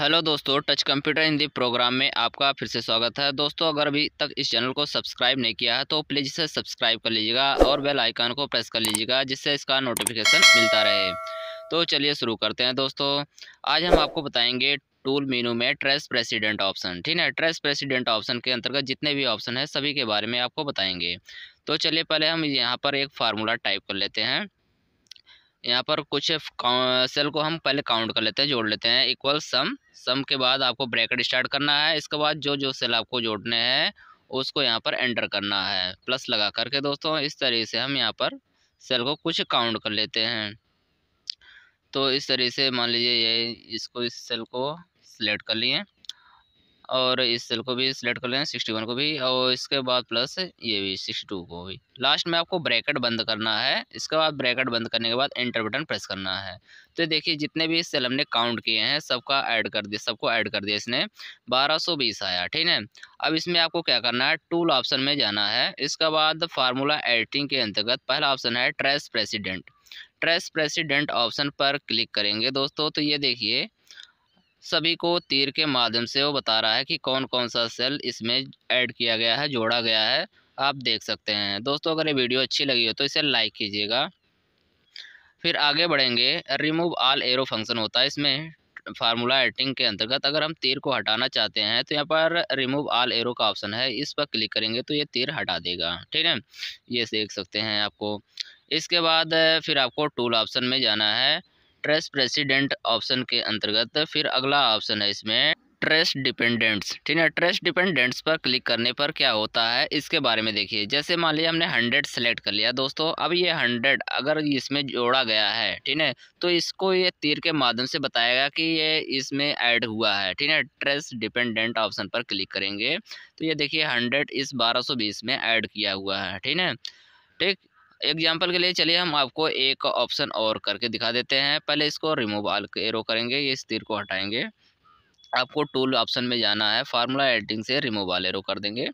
hello दोस्तों touch computer Hindi programme में आपका फिर से स्वागत है दोस्तों अगर अभी तक इस चैनल को सब्सक्राइब नहीं किया है तो प्लीज़ इसे सब्सक्राइब कर लीजिएगा और बेल आइकन को प्रेस कर लीजिएगा जिससे इसका नोटिफिकेशन मिलता रहे तो चलिए शुरू करते हैं दोस्तों आज हम आपको बताएंगे टूल मीनू में ट्रेस प्रेसिडेंट ऑप्शन ठीक है ट्रेस प्रेसिडेंट ऑप्शन के अंतर्गत जितने भी ऑप्शन हैं सभी के बारे में आपको बताएंगे तो चलिए पहले हम यहाँ पर एक फार्मूला टाइप कर लेते हैं यहाँ पर कुछ सेल को हम पहले काउंट कर लेते हैं जोड़ लेते हैं इक्वल सम सम के बाद आपको ब्रैकेट स्टार्ट करना है इसके बाद जो जो सेल आपको जोड़ने हैं उसको यहाँ पर एंटर करना है प्लस लगा करके दोस्तों इस तरीके से हम यहाँ पर सेल को कुछ काउंट कर लेते हैं तो इस तरीके से मान लीजिए ये इसको इस सेल को सिलेक्ट कर लिए और इस सेल को भी सिलेक्ट कर लें सिक्सटी वन को भी और इसके बाद प्लस ये भी सिक्सटी टू को भी लास्ट में आपको ब्रैकेट बंद करना है इसके बाद ब्रैकेट बंद करने के बाद एंटर बटन प्रेस करना है तो देखिए जितने भी सेल हमने काउंट किए हैं सबका ऐड कर दिया सबको ऐड कर दिया इसने बारह सौ बीस आया ठीक है अब इसमें आपको क्या करना है टूल ऑप्शन में जाना है इसके बाद फार्मूला एडिटिंग के अंतर्गत पहला ऑप्शन है trace precedent trace precedent option पर क्लिक करेंगे दोस्तों तो ये देखिए सभी को तीर के माध्यम से वो बता रहा है कि कौन कौन सा सेल इसमें ऐड किया गया है जोड़ा गया है आप देख सकते हैं दोस्तों अगर ये वीडियो अच्छी लगी हो तो इसे लाइक कीजिएगा फिर आगे बढ़ेंगे रिमूव आल एरो फंक्शन होता है इसमें फार्मूला एडिटिंग के अंतर्गत अगर हम तीर को हटाना चाहते हैं तो यहाँ पर रिमूव आल एरो का ऑप्शन है इस पर क्लिक करेंगे तो ये तीर हटा देगा ठीक है ये देख सकते हैं आपको इसके बाद फिर आपको टूल ऑप्शन में जाना है ट्रेस प्रेसिडेंट ऑप्शन के अंतर्गत फिर अगला ऑप्शन है इसमें ट्रेस डिपेंडेंट्स ठीक है ट्रेस डिपेंडेंट्स पर क्लिक करने पर क्या होता है इसके बारे में देखिए जैसे मान लिया हमने हंड्रेड सेलेक्ट कर लिया दोस्तों अब ये हंड्रेड अगर इसमें जोड़ा गया है ठीक है तो इसको ये तीर के माध्यम से बताएगा कि ये इसमें ऐड हुआ है ठीक है ट्रेस डिपेंडेंट ऑप्शन पर क्लिक करेंगे तो ये देखिए हंड्रेड इस बारह में ऐड किया हुआ है ठीक है ठीक एग्जाम्पल के लिए चलिए हम आपको एक ऑप्शन और करके दिखा देते हैं पहले इसको रिमूव आल एरो करेंगे ये इस तीर को हटाएंगे आपको टूल ऑप्शन में जाना है फार्मूला एडिटिंग से रिमूव आल एरो कर देंगे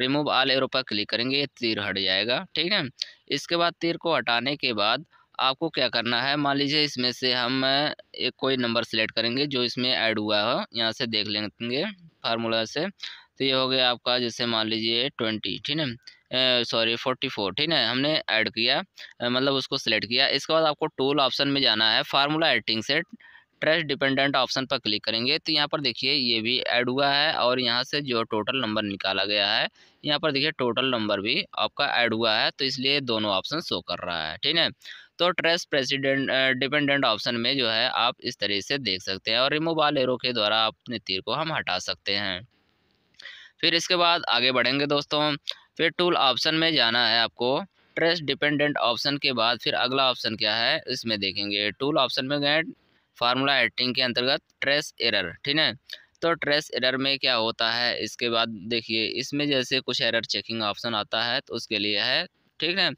रिमूव आल एरो पर क्लिक करेंगे ये तीर हट जाएगा ठीक है इसके बाद तीर को हटाने के बाद आपको क्या करना है मान लीजिए इसमें से हम एक कोई नंबर सेलेक्ट करेंगे जो इसमें ऐड हुआ हो यहाँ से देख लेंगे फार्मूला से तो ये हो गया आपका जैसे मान लीजिए ट्वेंटी ठीक है सॉरी फोर्टी फोर ठीक है हमने ऐड किया मतलब उसको सिलेक्ट किया इसके बाद आपको टूल ऑप्शन में जाना है फार्मूला एडिटिंग से ट्रेस डिपेंडेंट ऑप्शन पर क्लिक करेंगे तो यहाँ पर देखिए ये भी ऐड हुआ है और यहाँ से जो टोटल नंबर निकाला गया है यहाँ पर देखिए टोटल नंबर भी आपका ऐड हुआ है तो इसलिए दोनों ऑप्शन शो कर रहा है ठीक है तो ट्रेस प्रेसिडेंट डिपेंडेंट ऑप्शन में जो है आप इस तरह से देख सकते हैं और रिमूव एरो के द्वारा अपने तीर को हम हटा सकते हैं फिर इसके बाद आगे बढ़ेंगे दोस्तों फिर टूल ऑप्शन में जाना है आपको ट्रेस डिपेंडेंट ऑप्शन के बाद फिर अगला ऑप्शन क्या है इसमें देखेंगे टूल ऑप्शन में गए फार्मूला एडिटिंग के अंतर्गत ट्रेस एरर ठीक है तो ट्रेस एरर में क्या होता है इसके बाद देखिए इसमें जैसे कुछ एरर चेकिंग ऑप्शन आता है तो उसके लिए है ठीक है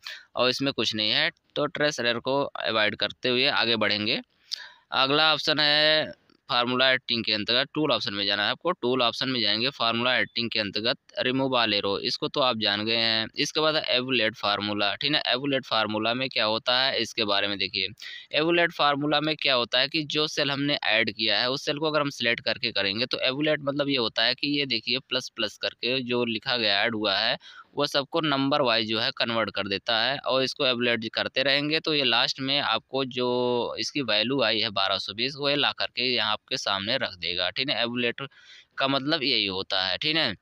और इसमें कुछ नहीं है तो ट्रेस एरर को अवॉइड करते हुए आगे बढ़ेंगे अगला ऑप्शन है फार्मूला एडिटिंग के अंतर्गत टूल ऑप्शन में जाना है आपको टूल ऑप्शन में जाएंगे फार्मूला एडिटिंग के अंतर्गत रिमूव एरो इसको तो आप जान गए हैं इसके बाद एवुलेट फार्मूला ठीक है एवुलेट फार्मूला में क्या होता है इसके बारे में देखिए एवुलेट फार्मूला में क्या होता है कि जो सेल हमने ऐड किया है उस सेल को अगर हम सिलेक्ट करके करेंगे तो एवुलेट मतलब ये होता है कि ये देखिए प्लस प्लस करके जो लिखा गया ऐड हुआ है वो सबको नंबर वाइज जो है कन्वर्ट कर देता है और इसको एवलेट करते रहेंगे तो ये लास्ट में आपको जो इसकी वैल्यू आई है बारह सौ बीस वो ये ला करके यहाँ आपके सामने रख देगा ठीक है एवलेट का मतलब यही होता है ठीक है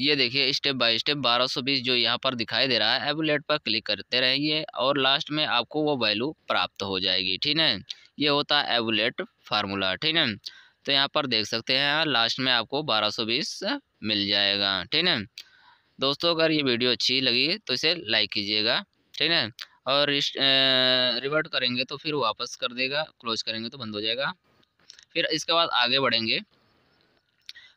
ये देखिए स्टेप बाय स्टेप 1220 जो यहाँ पर दिखाई दे रहा है एबुलेट पर क्लिक करते रहेंगे और लास्ट में आपको वो वैल्यू प्राप्त हो जाएगी ठीक है ये होता है एबुलेट फार्मूला ठीक है तो यहाँ पर देख सकते हैं लास्ट में आपको 1220 मिल जाएगा ठीक है दोस्तों अगर ये वीडियो अच्छी लगी तो इसे लाइक कीजिएगा ठीक है और रिवर्ट करेंगे तो फिर वापस कर देगा क्लोज करेंगे तो बंद हो जाएगा फिर इसके बाद आगे बढ़ेंगे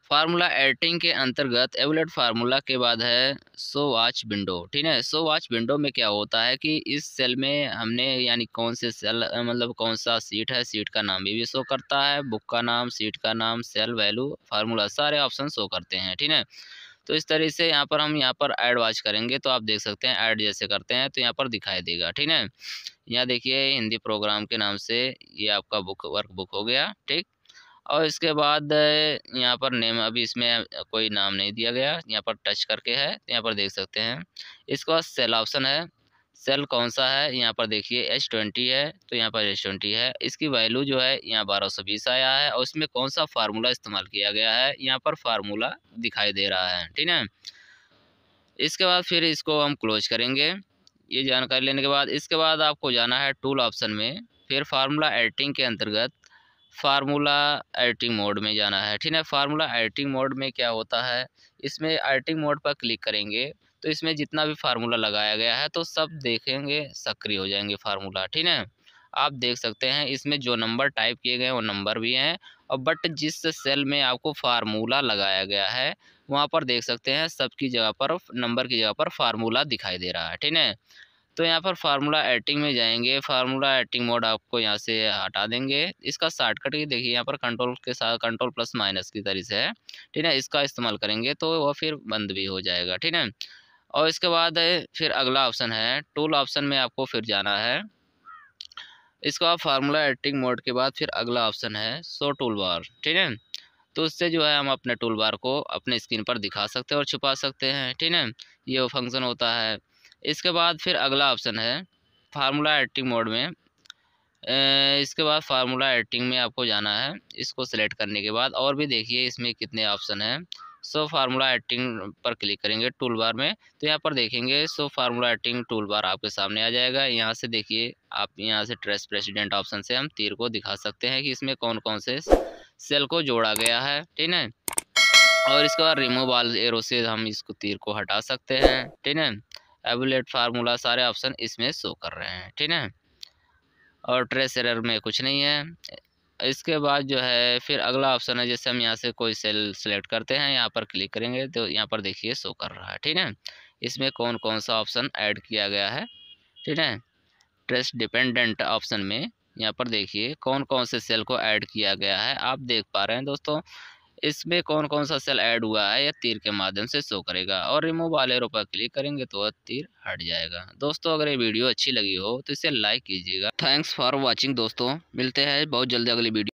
फार्मूला एडिटिंग के अंतर्गत एवलेट फार्मूला के बाद है सो वाच विंडो ठीक है सो वाच विंडो में क्या होता है कि इस सेल में हमने यानी कौन से सेल मतलब कौन सा सीट है सीट का नाम भी, भी शो करता है बुक का नाम सीट का नाम सेल वैल्यू फार्मूला सारे ऑप्शन शो करते हैं ठीक है तो इस तरह से यहाँ पर हम यहाँ पर ऐड वाच करेंगे तो आप देख सकते हैं ऐड जैसे करते हैं तो यहाँ पर दिखाई देगा ठीक है यहाँ देखिए हिंदी प्रोग्राम के नाम से ये आपका बुक वर्क बुक हो गया ठीक और इसके बाद यहाँ पर नेम अभी इसमें कोई नाम नहीं दिया गया यहाँ पर टच करके है तो यहाँ पर देख सकते हैं इसके बाद सेल ऑप्शन है सेल कौन सा है यहाँ पर देखिए एच ट्वेंटी है तो यहाँ पर एच ट्वेंटी है इसकी वैल्यू जो है यहाँ बारह सौ बीस आया है और इसमें कौन सा फार्मूला इस्तेमाल किया गया है यहाँ पर फार्मूला दिखाई दे रहा है ठीक है इसके बाद फिर इसको हम क्लोज करेंगे ये जानकारी लेने के बाद इसके बाद आपको जाना है टूल ऑप्शन में फिर फार्मूला एडिटिंग के अंतर्गत फार्मूला एडिटिंग मोड में जाना है ठीक है फार्मूला एडिटिंग मोड में क्या होता है इसमें एडिटिंग मोड पर क्लिक करेंगे तो इसमें जितना भी फार्मूला लगाया गया है तो सब देखेंगे सक्रिय हो जाएंगे फार्मूला ठीक है आप देख सकते हैं इसमें जो नंबर टाइप किए गए हैं वो नंबर भी हैं और बट जिस सेल में आपको फार्मूला लगाया गया है वहाँ पर देख सकते हैं सबकी जगह पर नंबर की जगह पर फार्मूला दिखाई दे रहा है ठीक है तो यहाँ पर फार्मूला एडिटिंग में जाएंगे फार्मूला एडिटिंग मोड आपको यहाँ से हटा देंगे इसका शार्टकट ही देखिए यहाँ पर कंट्रोल के साथ कंट्रोल प्लस माइनस की तरह से है ठीक है इसका इस्तेमाल करेंगे तो वह फिर बंद भी हो जाएगा ठीक है और इसके बाद फिर अगला ऑप्शन है टूल ऑप्शन में आपको फिर जाना है इसको आप फार्मूला एडिटिंग मोड के बाद फिर अगला ऑप्शन है सो टूल बार ठीक है तो उससे जो है हम अपने टूल बार को अपने स्क्रीन पर दिखा सकते हैं और छुपा सकते हैं ठीक है ये वो फंक्शन होता है इसके बाद फिर अगला ऑप्शन है फार्मूला एडिटिंग मोड में इसके बाद फार्मूला एडिटिंग में आपको जाना है इसको सेलेक्ट करने के बाद और भी देखिए इसमें कितने ऑप्शन हैं सो फार्मूला एडिटिंग पर क्लिक करेंगे टूल बार में तो यहाँ पर देखेंगे so formula editing tool bar आपके सामने आ जाएगा यहाँ से देखिए आप यहाँ से ट्रेस प्रेसिडेंट ऑप्शन से हम तीर को दिखा सकते हैं कि इसमें कौन कौन से सेल को जोड़ा गया है ठीक है और इसके बाद रिमूव आल एरो से हम इसको तीर को हटा सकते हैं ठीक है एबुलेट फार्मूला सारे ऑप्शन इसमें शो कर रहे हैं ठीक है और ट्रेस एरर में कुछ नहीं है इसके बाद जो है फिर अगला ऑप्शन है जैसे हम यहाँ से कोई सेल सेलेक्ट करते हैं यहाँ पर क्लिक करेंगे तो यहाँ पर देखिए शो कर रहा है ठीक है इसमें कौन कौन सा ऑप्शन ऐड किया गया है ठीक है ट्रेस डिपेंडेंट ऑप्शन में यहाँ पर देखिए कौन कौन से सेल को ऐड किया गया है आप देख पा रहे हैं दोस्तों इसमें कौन कौन सा सेल ऐड हुआ है या तीर के माध्यम से शो करेगा और रिमूव वाले रो पर क्लिक करेंगे तो तीर हट जाएगा दोस्तों अगर ये वीडियो अच्छी लगी हो तो इसे लाइक कीजिएगा थैंक्स फॉर वॉचिंग दोस्तों मिलते हैं बहुत जल्दी अगली वीडियो